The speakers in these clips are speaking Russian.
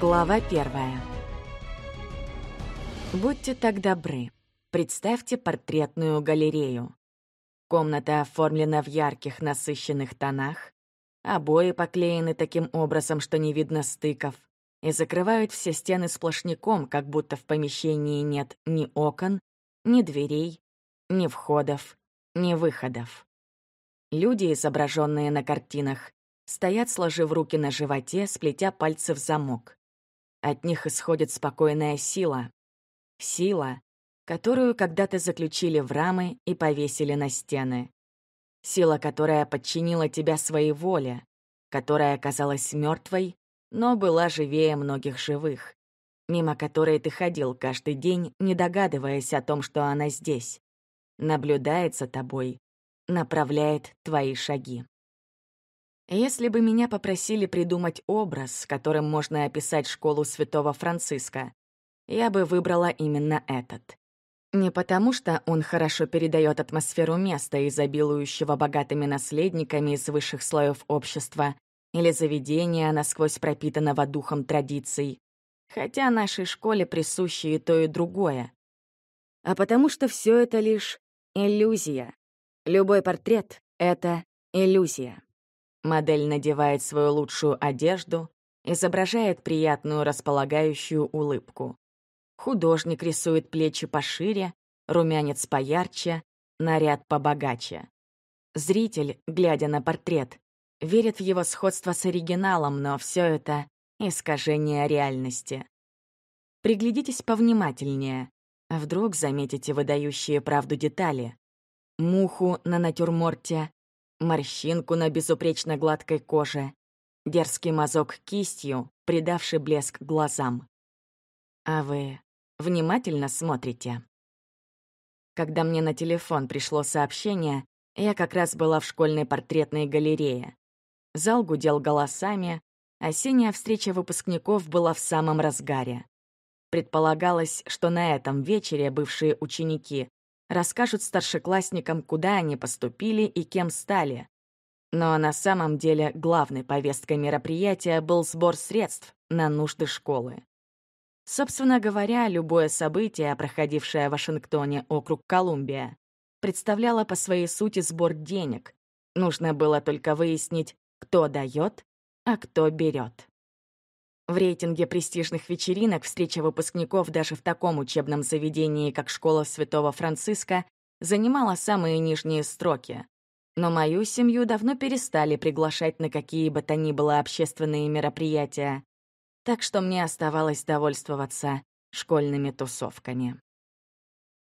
Глава первая. Будьте так добры, представьте портретную галерею. Комната оформлена в ярких, насыщенных тонах. Обои поклеены таким образом, что не видно стыков, и закрывают все стены сплошняком, как будто в помещении нет ни окон, ни дверей, ни входов, ни выходов. Люди, изображенные на картинах, стоят, сложив руки на животе, сплетя пальцы в замок. От них исходит спокойная сила. Сила, которую когда-то заключили в рамы и повесили на стены. Сила, которая подчинила тебя своей воле, которая оказалась мертвой, но была живее многих живых, мимо которой ты ходил каждый день, не догадываясь о том, что она здесь, наблюдает за тобой, направляет твои шаги. Если бы меня попросили придумать образ, которым можно описать школу святого Франциска, я бы выбрала именно этот. Не потому, что он хорошо передает атмосферу места, изобилующего богатыми наследниками из высших слоев общества, или заведения, насквозь пропитанного духом традиций, хотя нашей школе присуще и то, и другое. А потому что все это лишь иллюзия. Любой портрет — это иллюзия. Модель надевает свою лучшую одежду, изображает приятную располагающую улыбку. Художник рисует плечи пошире, румянец поярче, наряд побогаче. Зритель, глядя на портрет, верит в его сходство с оригиналом, но все это — искажение реальности. Приглядитесь повнимательнее. Вдруг заметите выдающие правду детали. Муху на натюрморте, морщинку на безупречно гладкой коже, дерзкий мазок кистью, придавший блеск глазам. А вы внимательно смотрите. Когда мне на телефон пришло сообщение, я как раз была в школьной портретной галерее. Зал гудел голосами, осенняя встреча выпускников была в самом разгаре. Предполагалось, что на этом вечере бывшие ученики расскажут старшеклассникам, куда они поступили и кем стали. Но на самом деле главной повесткой мероприятия был сбор средств на нужды школы. Собственно говоря, любое событие, проходившее в Вашингтоне округ Колумбия, представляло по своей сути сбор денег. Нужно было только выяснить, кто дает, а кто берет. В рейтинге престижных вечеринок встреча выпускников даже в таком учебном заведении, как школа Святого Франциска, занимала самые нижние строки. Но мою семью давно перестали приглашать на какие бы то ни было общественные мероприятия. Так что мне оставалось довольствоваться школьными тусовками.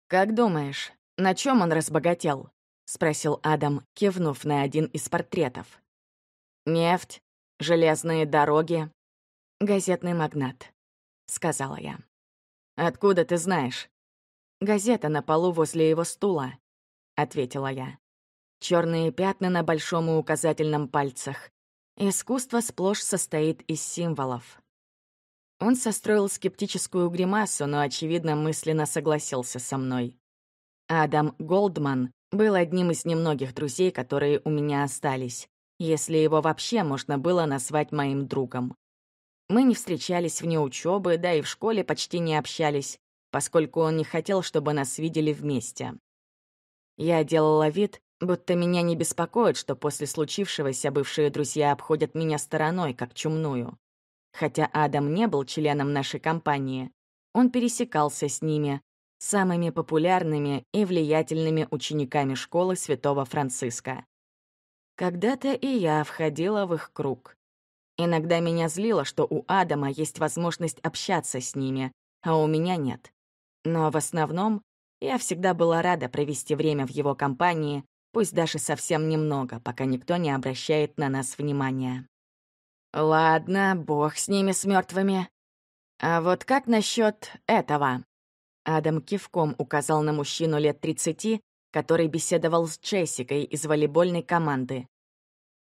«Как думаешь, на чем он разбогател?» — спросил Адам, кивнув на один из портретов. «Нефть, железные дороги, «Газетный магнат», — сказала я. «Откуда ты знаешь?» «Газета на полу возле его стула», — ответила я. Черные пятна на большом и указательном пальцах. Искусство сплошь состоит из символов. Он состроил скептическую гримасу, но, очевидно, мысленно согласился со мной. Адам Голдман был одним из немногих друзей, которые у меня остались, если его вообще можно было назвать моим другом. Мы не встречались вне учебы, да и в школе почти не общались, поскольку он не хотел, чтобы нас видели вместе. Я делала вид, будто меня не беспокоит, что после случившегося бывшие друзья обходят меня стороной, как чумную. Хотя Адам не был членом нашей компании, он пересекался с ними, самыми популярными и влиятельными учениками школы Святого Франциска. Когда-то и я входила в их круг. Иногда меня злило, что у Адама есть возможность общаться с ними, а у меня нет. Но в основном я всегда была рада провести время в его компании, пусть даже совсем немного, пока никто не обращает на нас внимания. Ладно, бог с ними, с мертвыми. А вот как насчет этого? Адам кивком указал на мужчину лет 30, который беседовал с Джессикой из волейбольной команды.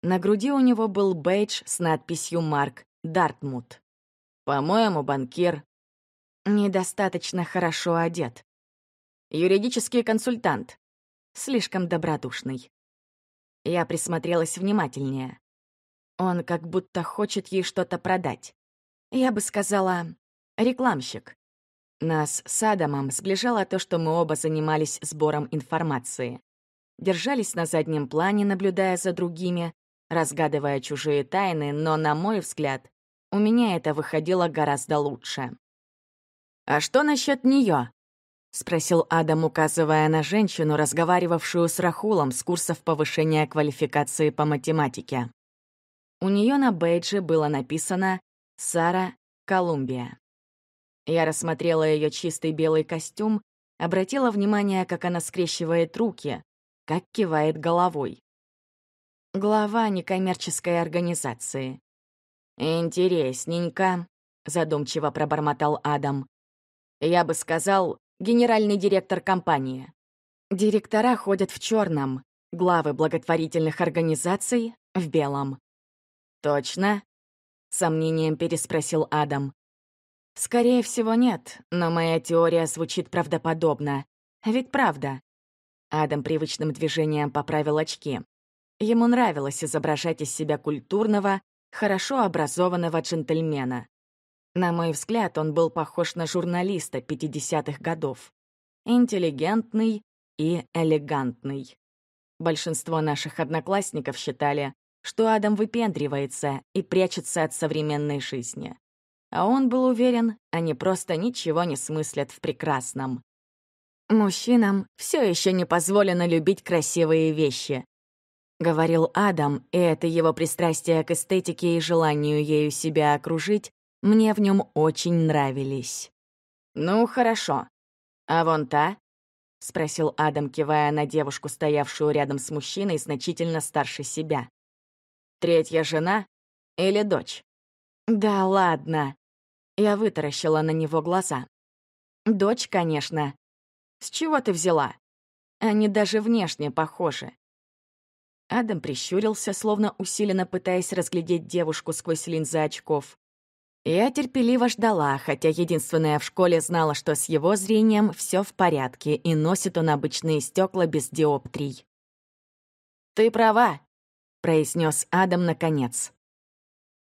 На груди у него был бейдж с надписью «Марк Дартмут». «По-моему, банкир...» «Недостаточно хорошо одет». «Юридический консультант». «Слишком добродушный». Я присмотрелась внимательнее. Он как будто хочет ей что-то продать. Я бы сказала, рекламщик. Нас с Адамом сближало то, что мы оба занимались сбором информации. Держались на заднем плане, наблюдая за другими, разгадывая чужие тайны, но, на мой взгляд, у меня это выходило гораздо лучше. «А что насчет нее? спросил Адам, указывая на женщину, разговаривавшую с Рахулом с курсов повышения квалификации по математике. У нее на бейдже было написано «Сара Колумбия». Я рассмотрела ее чистый белый костюм, обратила внимание, как она скрещивает руки, как кивает головой глава некоммерческой организации. «Интересненько», — задумчиво пробормотал Адам. «Я бы сказал, генеральный директор компании». Директора ходят в черном, главы благотворительных организаций — в белом. «Точно?» — сомнением переспросил Адам. «Скорее всего, нет, но моя теория звучит правдоподобно. Ведь правда». Адам привычным движением поправил очки. Ему нравилось изображать из себя культурного, хорошо образованного джентльмена. На мой взгляд, он был похож на журналиста 50-х годов. Интеллигентный и элегантный. Большинство наших одноклассников считали, что Адам выпендривается и прячется от современной жизни. А он был уверен, они просто ничего не смыслят в прекрасном. Мужчинам все еще не позволено любить красивые вещи, — говорил Адам, и это его пристрастие к эстетике и желанию ею себя окружить мне в нем очень нравились. «Ну, хорошо. А вон та?» — спросил Адам, кивая на девушку, стоявшую рядом с мужчиной, значительно старше себя. «Третья жена или дочь?» «Да ладно!» Я вытаращила на него глаза. «Дочь, конечно. С чего ты взяла? Они даже внешне похожи. Адам прищурился, словно усиленно пытаясь разглядеть девушку сквозь линзы очков. Я терпеливо ждала, хотя единственная в школе знала, что с его зрением все в порядке и носит он обычные стекла без диоптрий. «Ты права», — произнес Адам наконец.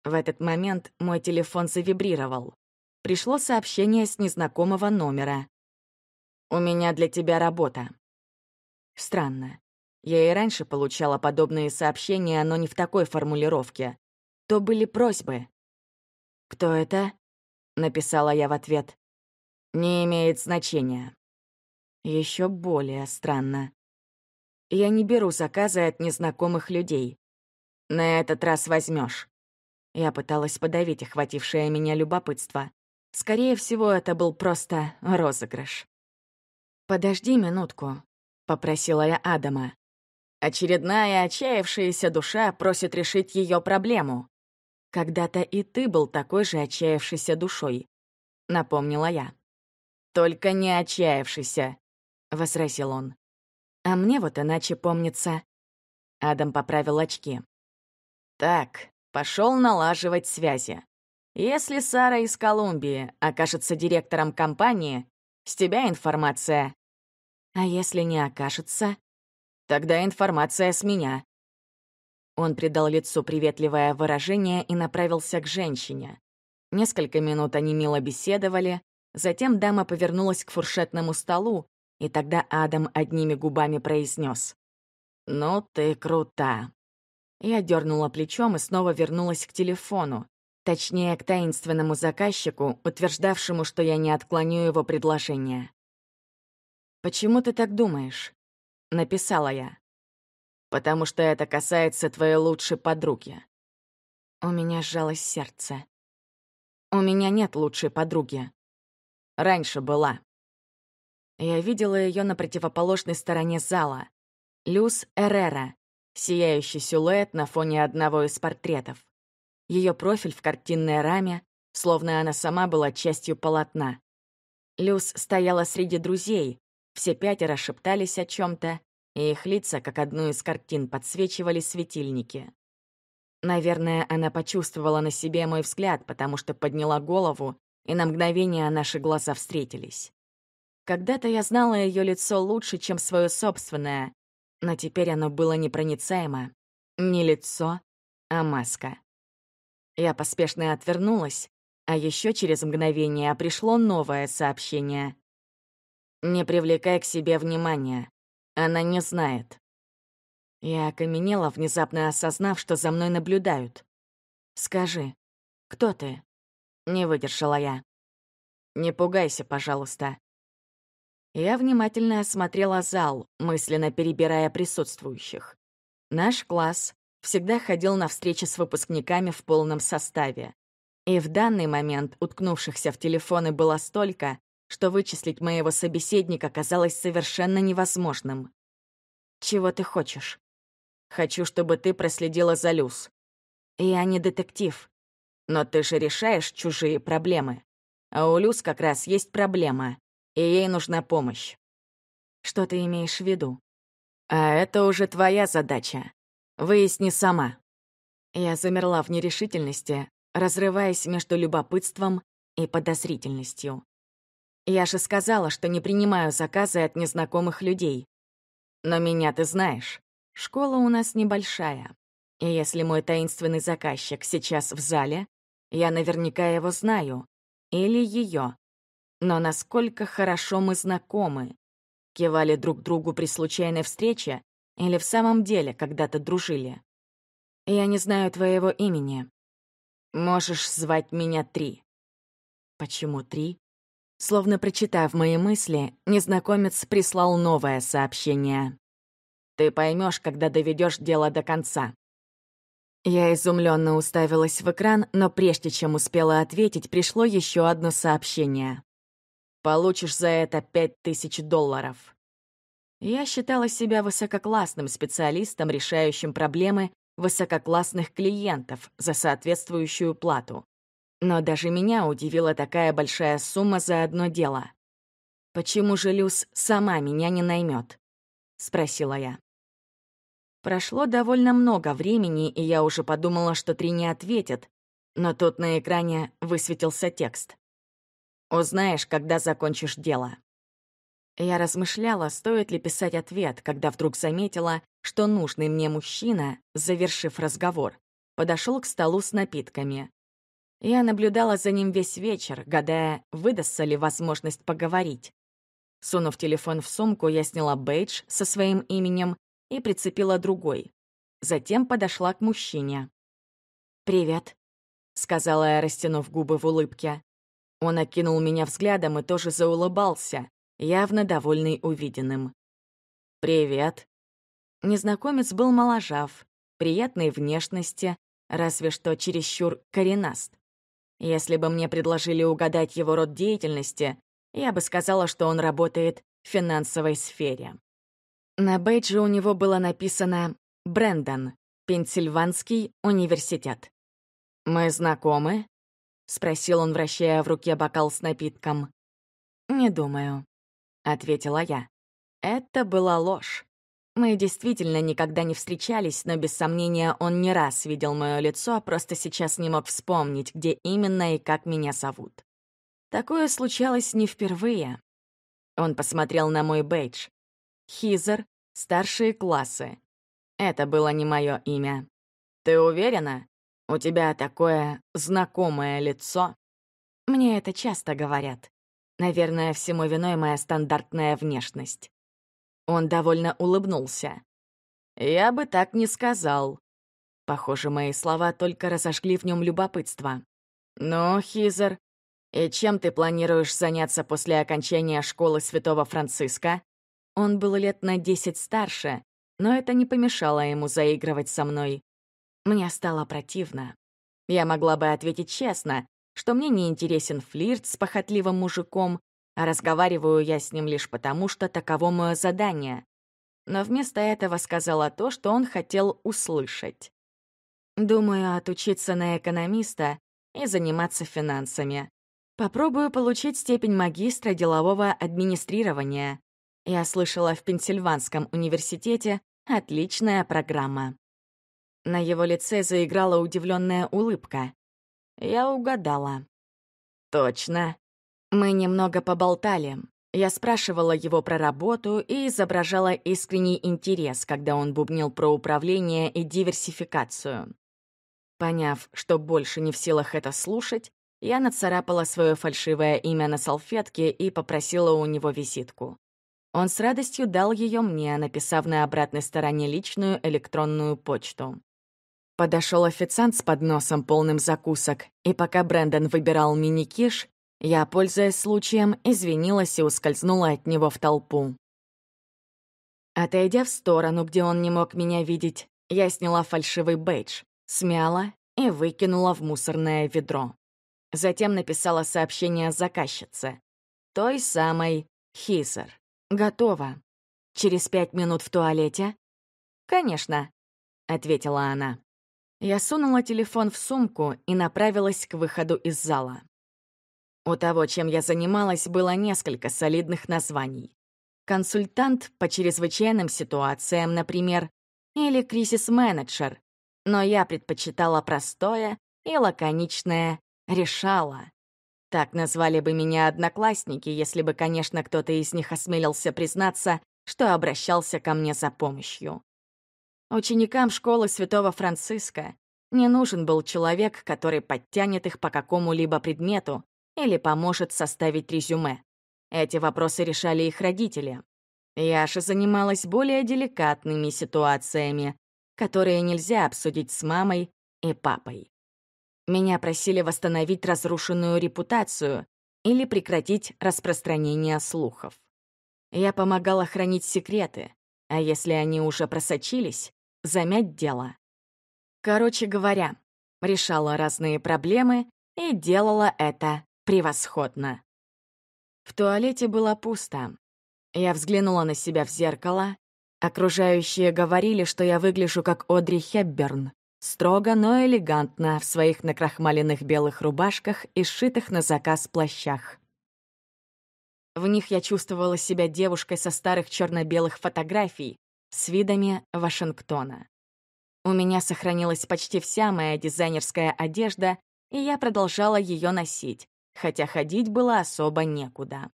В этот момент мой телефон завибрировал. Пришло сообщение с незнакомого номера. «У меня для тебя работа». Странно. Я и раньше получала подобные сообщения, но не в такой формулировке. То были просьбы. «Кто это?» — написала я в ответ. «Не имеет значения». Еще более странно. Я не беру заказы от незнакомых людей. На этот раз возьмешь. Я пыталась подавить охватившее меня любопытство. Скорее всего, это был просто розыгрыш. «Подожди минутку», — попросила я Адама. Очередная отчаявшаяся душа просит решить ее проблему. «Когда-то и ты был такой же отчаявшейся душой», — напомнила я. «Только не отчаявшийся», — возразил он. «А мне вот иначе помнится». Адам поправил очки. «Так, пошел налаживать связи. Если Сара из Колумбии окажется директором компании, с тебя информация. А если не окажется?» Тогда информация с меня». Он придал лицу приветливое выражение и направился к женщине. Несколько минут они мило беседовали, затем дама повернулась к фуршетному столу, и тогда Адам одними губами произнес: «Ну ты крута». Я дернула плечом и снова вернулась к телефону, точнее, к таинственному заказчику, утверждавшему, что я не отклоню его предложение. «Почему ты так думаешь?» — написала я. «Потому что это касается твоей лучшей подруги». У меня сжалось сердце. «У меня нет лучшей подруги. Раньше была». Я видела ее на противоположной стороне зала. Люс Эррера, сияющий силуэт на фоне одного из портретов. Ее профиль в картинной раме, словно она сама была частью полотна. Люс стояла среди друзей, все пятеро шептались о чем-то, и их лица, как одну из картин, подсвечивали светильники. Наверное, она почувствовала на себе мой взгляд, потому что подняла голову, и на мгновение наши глаза встретились. Когда-то я знала ее лицо лучше, чем свое собственное, но теперь оно было непроницаемо. Не лицо, а маска. Я поспешно отвернулась, а еще через мгновение пришло новое сообщение. Не привлекай к себе внимания. Она не знает. Я окаменела, внезапно осознав, что за мной наблюдают. «Скажи, кто ты?» Не выдержала я. «Не пугайся, пожалуйста». Я внимательно осмотрела зал, мысленно перебирая присутствующих. Наш класс всегда ходил на встречи с выпускниками в полном составе. И в данный момент уткнувшихся в телефоны было столько, что вычислить моего собеседника казалось совершенно невозможным. «Чего ты хочешь?» «Хочу, чтобы ты проследила за Люс». «Я не детектив». «Но ты же решаешь чужие проблемы. А у Люс как раз есть проблема, и ей нужна помощь». «Что ты имеешь в виду?» «А это уже твоя задача. Выясни сама». Я замерла в нерешительности, разрываясь между любопытством и подозрительностью. Я же сказала, что не принимаю заказы от незнакомых людей. Но меня ты знаешь. Школа у нас небольшая. И если мой таинственный заказчик сейчас в зале, я наверняка его знаю. Или ее. Но насколько хорошо мы знакомы. Кивали друг другу при случайной встрече или в самом деле когда-то дружили. Я не знаю твоего имени. Можешь звать меня Три. Почему Три? Словно прочитав мои мысли, незнакомец прислал новое сообщение. «Ты поймешь, когда доведешь дело до конца». Я изумленно уставилась в экран, но прежде чем успела ответить, пришло еще одно сообщение. «Получишь за это пять тысяч долларов». Я считала себя высококлассным специалистом, решающим проблемы высококлассных клиентов за соответствующую плату. Но даже меня удивила такая большая сумма за одно дело. «Почему же Люс сама меня не наймет? спросила я. Прошло довольно много времени, и я уже подумала, что три не ответят, но тут на экране высветился текст. «Узнаешь, когда закончишь дело». Я размышляла, стоит ли писать ответ, когда вдруг заметила, что нужный мне мужчина, завершив разговор, подошел к столу с напитками. Я наблюдала за ним весь вечер, гадая, выдастся ли возможность поговорить. Сунув телефон в сумку, я сняла бейдж со своим именем и прицепила другой. Затем подошла к мужчине. «Привет», — сказала я, растянув губы в улыбке. Он окинул меня взглядом и тоже заулыбался, явно довольный увиденным. «Привет». Незнакомец был моложав, приятной внешности, разве что чересчур коренаст. Если бы мне предложили угадать его род деятельности, я бы сказала, что он работает в финансовой сфере. На бейджи у него было написано «Брэндон, Пенсильванский университет». «Мы знакомы?» — спросил он, вращая в руке бокал с напитком. «Не думаю», — ответила я. Это была ложь. Мы действительно никогда не встречались, но без сомнения он не раз видел мое лицо, а просто сейчас не мог вспомнить, где именно и как меня зовут. Такое случалось не впервые. Он посмотрел на мой бейдж. Хизер, старшие классы. Это было не мое имя. Ты уверена? У тебя такое знакомое лицо. Мне это часто говорят. Наверное, всему виной моя стандартная внешность. Он довольно улыбнулся. «Я бы так не сказал». Похоже, мои слова только разожгли в нем любопытство. «Ну, Хизер, и чем ты планируешь заняться после окончания школы Святого Франциска?» Он был лет на десять старше, но это не помешало ему заигрывать со мной. Мне стало противно. Я могла бы ответить честно, что мне не интересен флирт с похотливым мужиком, а разговариваю я с ним лишь потому, что таково мое задание. Но вместо этого сказала то, что он хотел услышать. Думаю отучиться на экономиста и заниматься финансами. Попробую получить степень магистра делового администрирования. Я слышала в Пенсильванском университете отличная программа. На его лице заиграла удивленная улыбка. Я угадала. «Точно, мы немного поболтали. Я спрашивала его про работу и изображала искренний интерес, когда он бубнил про управление и диверсификацию. Поняв, что больше не в силах это слушать, я нацарапала свое фальшивое имя на салфетке и попросила у него визитку. Он с радостью дал ее мне, написав на обратной стороне личную электронную почту. Подошел официант с подносом, полным закусок, и пока Брэндон выбирал мини-киш, я, пользуясь случаем, извинилась и ускользнула от него в толпу. Отойдя в сторону, где он не мог меня видеть, я сняла фальшивый бейдж, смяла и выкинула в мусорное ведро. Затем написала сообщение заказчице. Той самой Хизер. Готово. Через пять минут в туалете? Конечно, ответила она. Я сунула телефон в сумку и направилась к выходу из зала. У того, чем я занималась, было несколько солидных названий. Консультант по чрезвычайным ситуациям, например, или кризис-менеджер. Но я предпочитала простое и лаконичное «решала». Так назвали бы меня одноклассники, если бы, конечно, кто-то из них осмелился признаться, что обращался ко мне за помощью. Ученикам школы Святого Франциска не нужен был человек, который подтянет их по какому-либо предмету, или поможет составить резюме. Эти вопросы решали их родители. Яша занималась более деликатными ситуациями, которые нельзя обсудить с мамой и папой. Меня просили восстановить разрушенную репутацию или прекратить распространение слухов. Я помогала хранить секреты, а если они уже просочились, замять дело. Короче говоря, решала разные проблемы и делала это Превосходно. В туалете было пусто. Я взглянула на себя в зеркало. Окружающие говорили, что я выгляжу как Одри Хепберн. Строго, но элегантно, в своих накрахмаленных белых рубашках и сшитых на заказ плащах. В них я чувствовала себя девушкой со старых черно-белых фотографий с видами Вашингтона. У меня сохранилась почти вся моя дизайнерская одежда, и я продолжала ее носить, хотя ходить было особо некуда.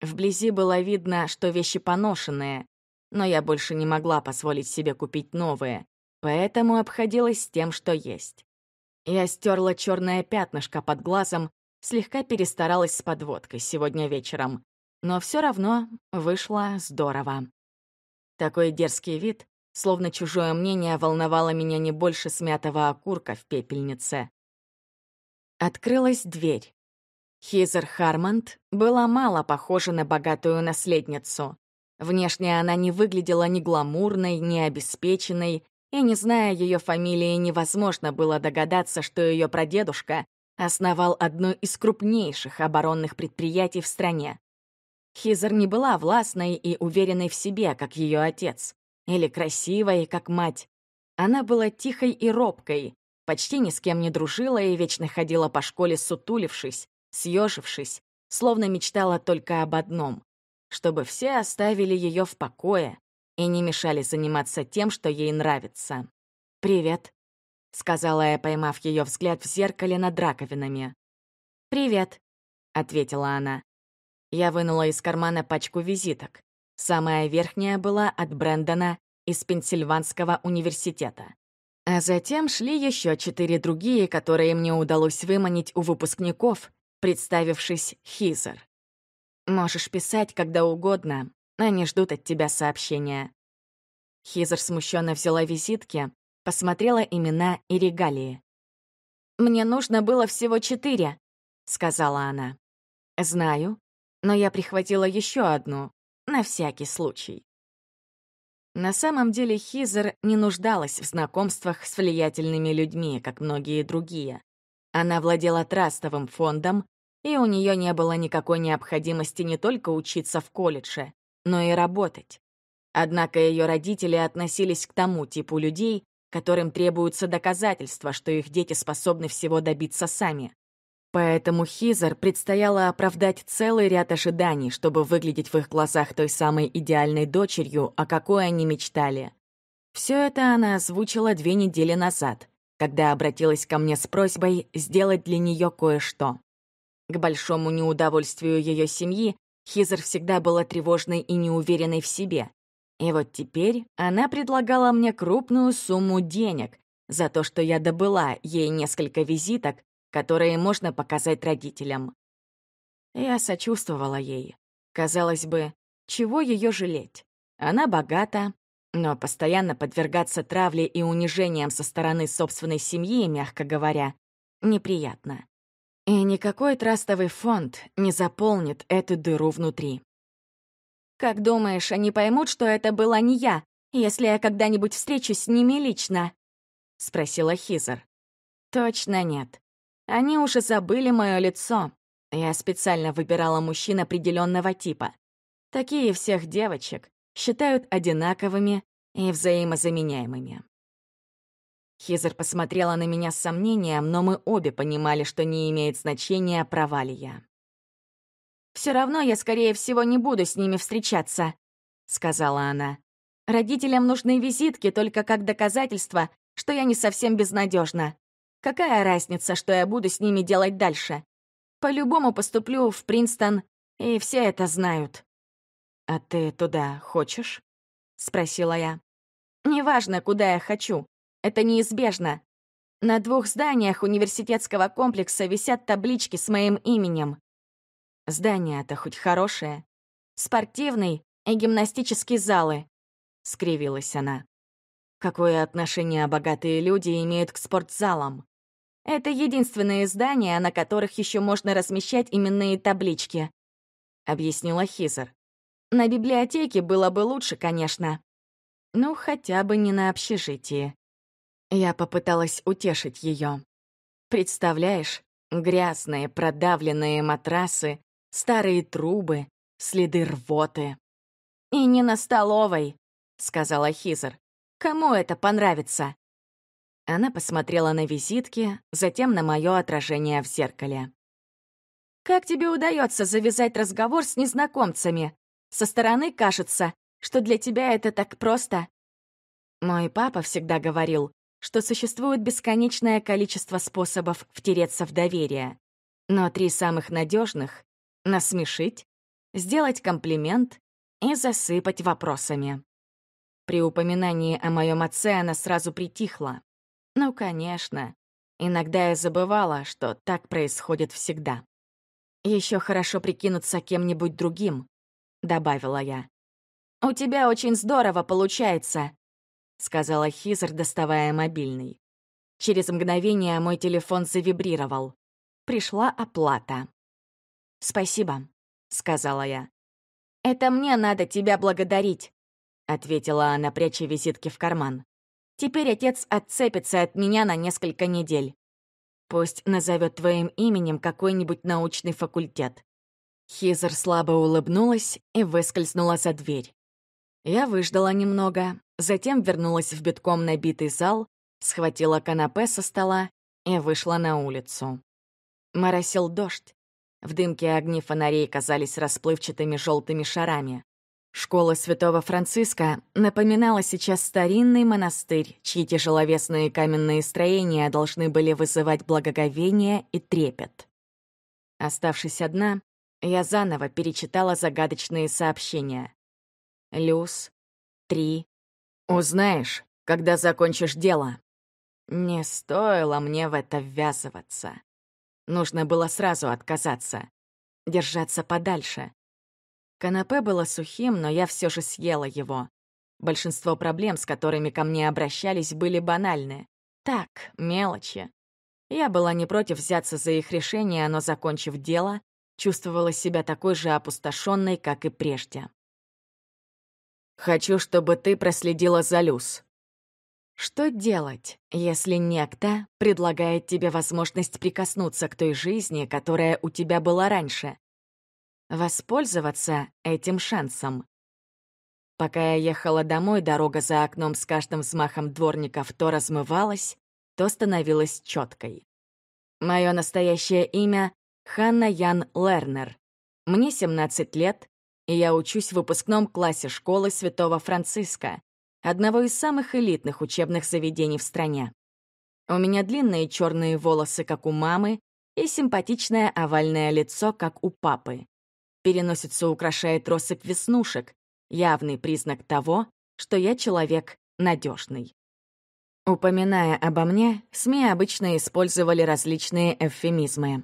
Вблизи было видно, что вещи поношенные, но я больше не могла позволить себе купить новые, поэтому обходилась с тем, что есть. Я стерла черное пятнышко под глазом, слегка перестаралась с подводкой сегодня вечером, но все равно вышло здорово. Такой дерзкий вид, словно чужое мнение волновало меня не больше смятого окурка в пепельнице. Открылась дверь. Хизер Хармонд была мало похожа на богатую наследницу. Внешне она не выглядела ни гламурной, ни обеспеченной, и, не зная ее фамилии, невозможно было догадаться, что ее прадедушка основал одно из крупнейших оборонных предприятий в стране. Хизер не была властной и уверенной в себе, как ее отец, или красивой, как мать. Она была тихой и робкой, почти ни с кем не дружила и вечно ходила по школе сутулившись, съежившись, словно мечтала только об одном — чтобы все оставили ее в покое и не мешали заниматься тем, что ей нравится. «Привет», — сказала я, поймав ее взгляд в зеркале над раковинами. «Привет», — ответила она. Я вынула из кармана пачку визиток. Самая верхняя была от Брэндона из Пенсильванского университета. А затем шли еще четыре другие, которые мне удалось выманить у выпускников, представившись Хизер. «Можешь писать когда угодно, они ждут от тебя сообщения». Хизер смущенно взяла визитки, посмотрела имена и регалии. «Мне нужно было всего четыре», — сказала она. «Знаю, но я прихватила еще одну, на всякий случай». На самом деле Хизер не нуждалась в знакомствах с влиятельными людьми, как многие другие. Она владела трастовым фондом, и у нее не было никакой необходимости не только учиться в колледже, но и работать. Однако ее родители относились к тому типу людей, которым требуются доказательства, что их дети способны всего добиться сами. Поэтому Хизер предстояло оправдать целый ряд ожиданий, чтобы выглядеть в их глазах той самой идеальной дочерью, о какой они мечтали. Все это она озвучила две недели назад, когда обратилась ко мне с просьбой сделать для нее кое-что. К большому неудовольствию ее семьи Хизер всегда была тревожной и неуверенной в себе. И вот теперь она предлагала мне крупную сумму денег за то, что я добыла ей несколько визиток, которые можно показать родителям. Я сочувствовала ей. Казалось бы, чего ее жалеть? Она богата, но постоянно подвергаться травле и унижениям со стороны собственной семьи, мягко говоря, неприятно. И никакой трастовый фонд не заполнит эту дыру внутри. «Как думаешь, они поймут, что это была не я, если я когда-нибудь встречусь с ними лично?» — спросила Хизер. «Точно нет. Они уже забыли мое лицо. Я специально выбирала мужчин определенного типа. Такие всех девочек считают одинаковыми и взаимозаменяемыми. Хизер посмотрела на меня с сомнением, но мы обе понимали, что не имеет значения, права ли я. «Все равно я, скорее всего, не буду с ними встречаться», — сказала она. «Родителям нужны визитки только как доказательство, что я не совсем безнадежна. Какая разница, что я буду с ними делать дальше? По-любому поступлю в Принстон, и все это знают». «А ты туда хочешь?» — спросила я. «Неважно, куда я хочу. Это неизбежно. На двух зданиях университетского комплекса висят таблички с моим именем. Здание-то хоть хорошее. Спортивный и гимнастические залы», — скривилась она. «Какое отношение богатые люди имеют к спортзалам?» Это единственные здания, на которых еще можно размещать именные таблички», — объяснила Хизер. На библиотеке было бы лучше, конечно. Ну, хотя бы не на общежитии. Я попыталась утешить ее. Представляешь, грязные продавленные матрасы, старые трубы, следы рвоты. «И не на столовой», — сказала Хизер. «Кому это понравится?» Она посмотрела на визитки, затем на мое отражение в зеркале. «Как тебе удается завязать разговор с незнакомцами? Со стороны кажется, что для тебя это так просто. Мой папа всегда говорил, что существует бесконечное количество способов втереться в доверие. Но три самых надежных — насмешить, сделать комплимент и засыпать вопросами. При упоминании о моем отце она сразу притихла. Ну, конечно. Иногда я забывала, что так происходит всегда. Еще хорошо прикинуться кем-нибудь другим, — добавила я. «У тебя очень здорово получается», — сказала Хизер, доставая мобильный. Через мгновение мой телефон завибрировал. Пришла оплата. «Спасибо», — сказала я. «Это мне надо тебя благодарить», — ответила она, пряча визитки в карман. «Теперь отец отцепится от меня на несколько недель. Пусть назовет твоим именем какой-нибудь научный факультет. Хизер слабо улыбнулась и выскользнула за дверь. Я выждала немного, затем вернулась в битком набитый зал, схватила канапе со стола и вышла на улицу. Моросил дождь. В дымке огни фонарей казались расплывчатыми желтыми шарами. Школа Святого Франциска напоминала сейчас старинный монастырь, чьи тяжеловесные каменные строения должны были вызывать благоговение и трепет. Оставшись одна, я заново перечитала загадочные сообщения. Люс. Три. Узнаешь, когда закончишь дело. Не стоило мне в это ввязываться. Нужно было сразу отказаться. Держаться подальше. Канапе было сухим, но я все же съела его. Большинство проблем, с которыми ко мне обращались, были банальны. Так, мелочи. Я была не против взяться за их решение, но, закончив дело, чувствовала себя такой же опустошенной, как и прежде. «Хочу, чтобы ты проследила за Люс». Что делать, если некто предлагает тебе возможность прикоснуться к той жизни, которая у тебя была раньше? Воспользоваться этим шансом. Пока я ехала домой, дорога за окном с каждым взмахом дворников то размывалась, то становилась четкой. Мое настоящее имя Ханна Ян Лернер. Мне 17 лет, и я учусь в выпускном классе школы Святого Франциска, одного из самых элитных учебных заведений в стране. У меня длинные черные волосы, как у мамы, и симпатичное овальное лицо, как у папы. Переносицу украшает россыпь веснушек, явный признак того, что я человек надежный. Упоминая обо мне, СМИ обычно использовали различные эвфемизмы.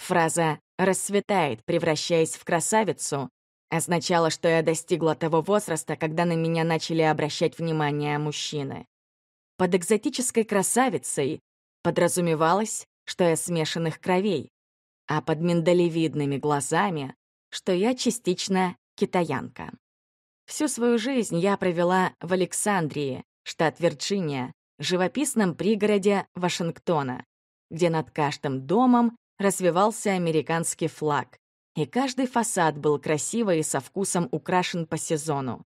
Фраза «расцветает, превращаясь в красавицу» означала, что я достигла того возраста, когда на меня начали обращать внимание мужчины. Под экзотической красавицей подразумевалось, что я смешанных кровей, а под миндалевидными глазами, что я частично китаянка. Всю свою жизнь я провела в Александрии, штат Вирджиния, живописном пригороде Вашингтона, где над каждым домом развивался американский флаг, и каждый фасад был красиво и со вкусом украшен по сезону.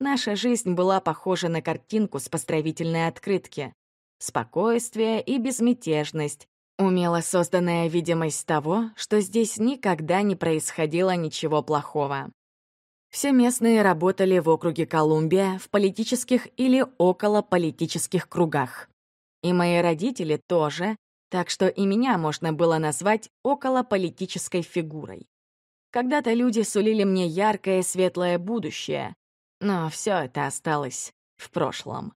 Наша жизнь была похожа на картинку с построительной открытки. Спокойствие и безмятежность, умело созданная видимость того, что здесь никогда не происходило ничего плохого. Все местные работали в округе Колумбия в политических или околополитических кругах. И мои родители тоже, так что и меня можно было назвать околополитической фигурой. Когда-то люди сулили мне яркое светлое будущее, но все это осталось в прошлом.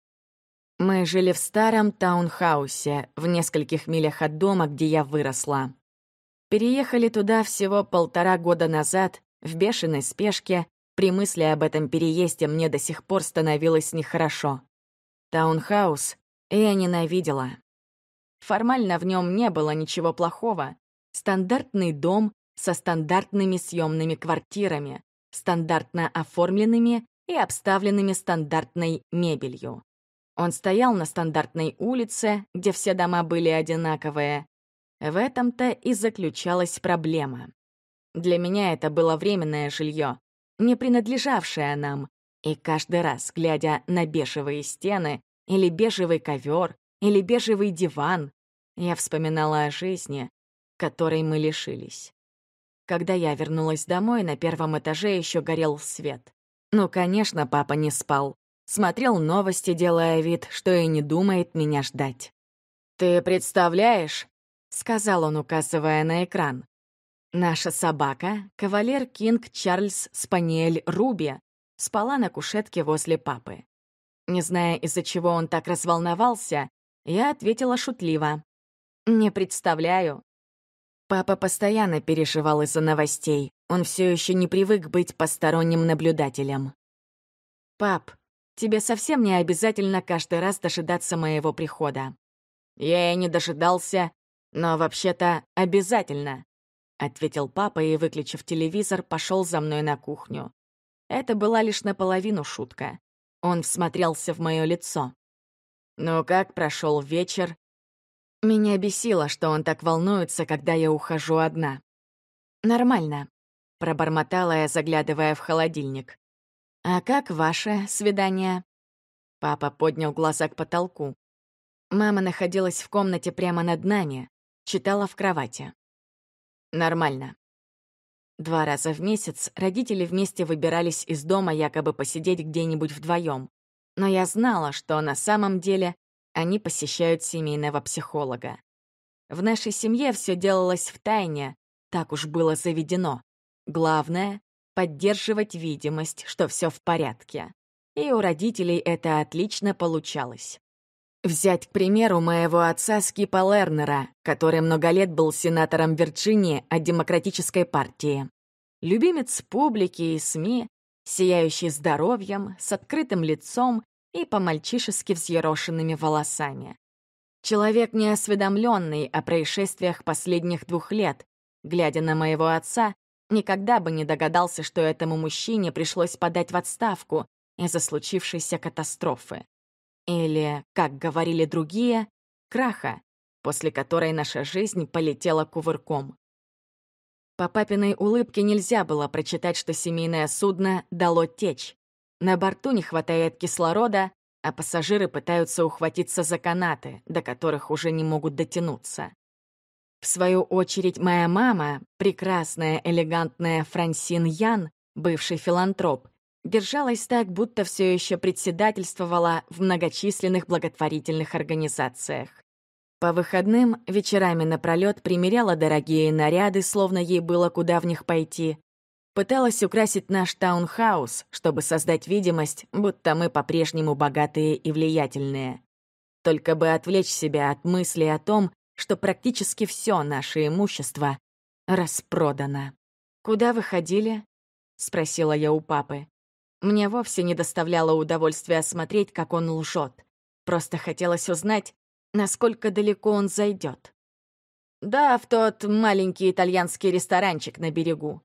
Мы жили в старом таунхаусе, в нескольких милях от дома, где я выросла. Переехали туда всего полтора года назад, в бешеной спешке, при мысли об этом переезде мне до сих пор становилось нехорошо. Таунхаус я ненавидела. Формально в нем не было ничего плохого. Стандартный дом со стандартными съемными квартирами, стандартно оформленными и обставленными стандартной мебелью. Он стоял на стандартной улице, где все дома были одинаковые. В этом-то и заключалась проблема. Для меня это было временное жилье, не принадлежавшее нам, и каждый раз, глядя на бежевые стены или бежевый ковер, или бежевый диван. Я вспоминала о жизни, которой мы лишились. Когда я вернулась домой, на первом этаже еще горел свет. Ну, конечно, папа не спал. Смотрел новости, делая вид, что и не думает меня ждать. «Ты представляешь?» — сказал он, указывая на экран. Наша собака, кавалер Кинг Чарльз Спаниель Руби, спала на кушетке возле папы. Не зная, из-за чего он так разволновался, я ответила шутливо. «Не представляю». Папа постоянно переживал из-за новостей. Он все еще не привык быть посторонним наблюдателем. «Пап, тебе совсем не обязательно каждый раз дожидаться моего прихода». «Я и не дожидался, но вообще-то обязательно», — ответил папа и, выключив телевизор, пошел за мной на кухню. Это была лишь наполовину шутка. Он всмотрелся в мое лицо. Ну как прошел вечер? Меня бесило, что он так волнуется, когда я ухожу одна. «Нормально», — пробормотала я, заглядывая в холодильник. «А как ваше свидание?» Папа поднял глаза к потолку. Мама находилась в комнате прямо над нами, читала в кровати. «Нормально», Два раза в месяц родители вместе выбирались из дома якобы посидеть где-нибудь вдвоем но я знала, что на самом деле они посещают семейного психолога. В нашей семье все делалось в тайне, так уж было заведено. Главное — поддерживать видимость, что все в порядке. И у родителей это отлично получалось. Взять, к примеру, моего отца Скипа Лернера, который много лет был сенатором Вирджинии от а Демократической партии. Любимец публики и СМИ, сияющий здоровьем, с открытым лицом и по-мальчишески взъерошенными волосами. Человек неосведомленный о происшествиях последних двух лет, глядя на моего отца, никогда бы не догадался, что этому мужчине пришлось подать в отставку из-за случившейся катастрофы. Или, как говорили другие, краха, после которой наша жизнь полетела кувырком. По папиной улыбке нельзя было прочитать, что семейное судно дало течь. На борту не хватает кислорода, а пассажиры пытаются ухватиться за канаты, до которых уже не могут дотянуться. В свою очередь, моя мама, прекрасная, элегантная Франсин Ян, бывший филантроп, держалась так, будто все еще председательствовала в многочисленных благотворительных организациях. По выходным вечерами напролёт примеряла дорогие наряды, словно ей было куда в них пойти. Пыталась украсить наш таунхаус, чтобы создать видимость, будто мы по-прежнему богатые и влиятельные. Только бы отвлечь себя от мысли о том, что практически все наше имущество распродано. «Куда вы ходили?» — спросила я у папы. Мне вовсе не доставляло удовольствия смотреть, как он лжет. Просто хотелось узнать, насколько далеко он зайдет. «Да, в тот маленький итальянский ресторанчик на берегу».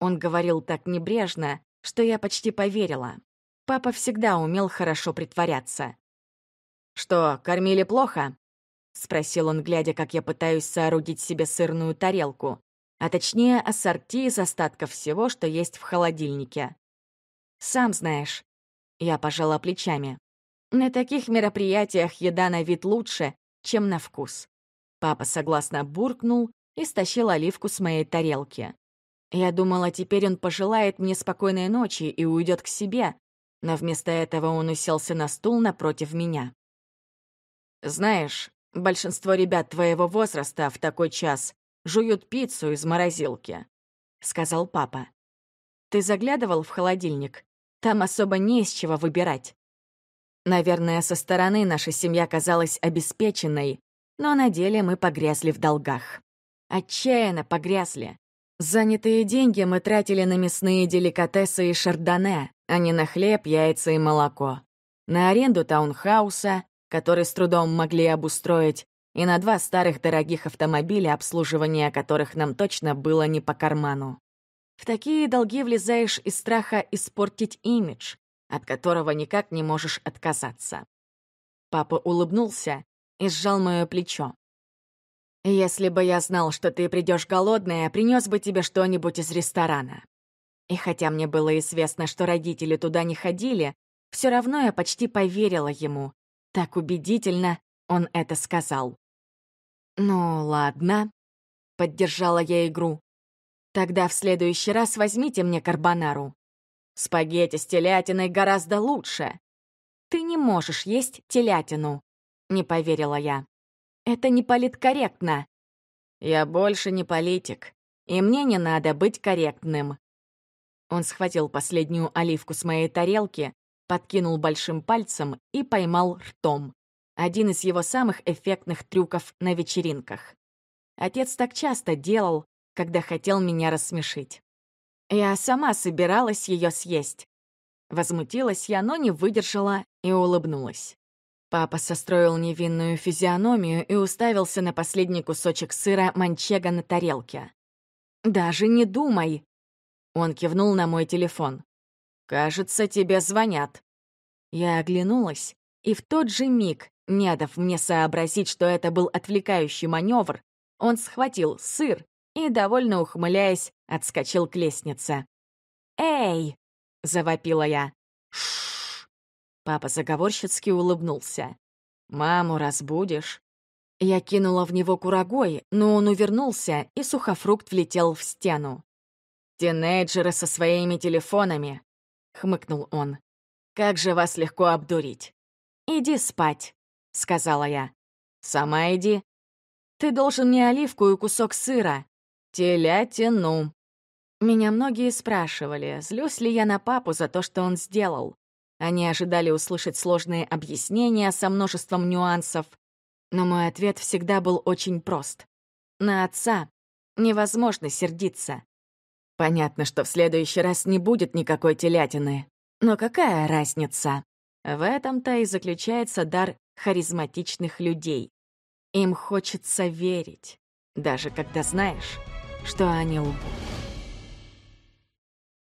Он говорил так небрежно, что я почти поверила. Папа всегда умел хорошо притворяться. «Что, кормили плохо?» — спросил он, глядя, как я пытаюсь соорудить себе сырную тарелку, а точнее ассорти из остатков всего, что есть в холодильнике. «Сам знаешь». Я пожала плечами. На таких мероприятиях еда на вид лучше, чем на вкус. Папа согласно буркнул и стащил оливку с моей тарелки. Я думала, теперь он пожелает мне спокойной ночи и уйдет к себе, но вместо этого он уселся на стул напротив меня. «Знаешь, большинство ребят твоего возраста в такой час жуют пиццу из морозилки», — сказал папа. «Ты заглядывал в холодильник? Там особо не из чего выбирать. Наверное, со стороны наша семья казалась обеспеченной, но на деле мы погрязли в долгах. Отчаянно погрязли. Занятые деньги мы тратили на мясные деликатесы и шардоне, а не на хлеб, яйца и молоко. На аренду таунхауса, который с трудом могли обустроить, и на два старых дорогих автомобиля, обслуживание которых нам точно было не по карману. В такие долги влезаешь из страха испортить имидж, от которого никак не можешь отказаться. Папа улыбнулся и сжал мое плечо. «Если бы я знал, что ты придешь голодная, принес бы тебе что-нибудь из ресторана». И хотя мне было известно, что родители туда не ходили, все равно я почти поверила ему. Так убедительно он это сказал. «Ну, ладно», — поддержала я игру. «Тогда в следующий раз возьмите мне карбонару. Спагетти с телятиной гораздо лучше. Ты не можешь есть телятину, не поверила я. Это не политкорректно. Я больше не политик, и мне не надо быть корректным. Он схватил последнюю оливку с моей тарелки, подкинул большим пальцем и поймал ртом. Один из его самых эффектных трюков на вечеринках. Отец так часто делал, когда хотел меня рассмешить. Я сама собиралась ее съесть. Возмутилась я, но не выдержала и улыбнулась. Папа состроил невинную физиономию и уставился на последний кусочек сыра манчега на тарелке. «Даже не думай!» Он кивнул на мой телефон. «Кажется, тебе звонят». Я оглянулась, и в тот же миг, не дав мне сообразить, что это был отвлекающий маневр, он схватил сыр и, довольно ухмыляясь, отскочил к лестнице. «Эй!» — завопила я. «Шш!» Папа заговорщицки улыбнулся. «Маму разбудишь?» Я кинула в него курагой, но он увернулся, и сухофрукт влетел в стену. «Тинейджеры со своими телефонами!» — хмыкнул он. «Как же вас легко обдурить!» «Иди спать!» — сказала я. «Сама иди. Ты должен мне оливку и кусок сыра». «Телятину». Меня многие спрашивали, злюсь ли я на папу за то, что он сделал. Они ожидали услышать сложные объяснения со множеством нюансов, но мой ответ всегда был очень прост. На отца невозможно сердиться. Понятно, что в следующий раз не будет никакой телятины. Но какая разница? В этом-то и заключается дар харизматичных людей. Им хочется верить, даже когда знаешь, что они лгут.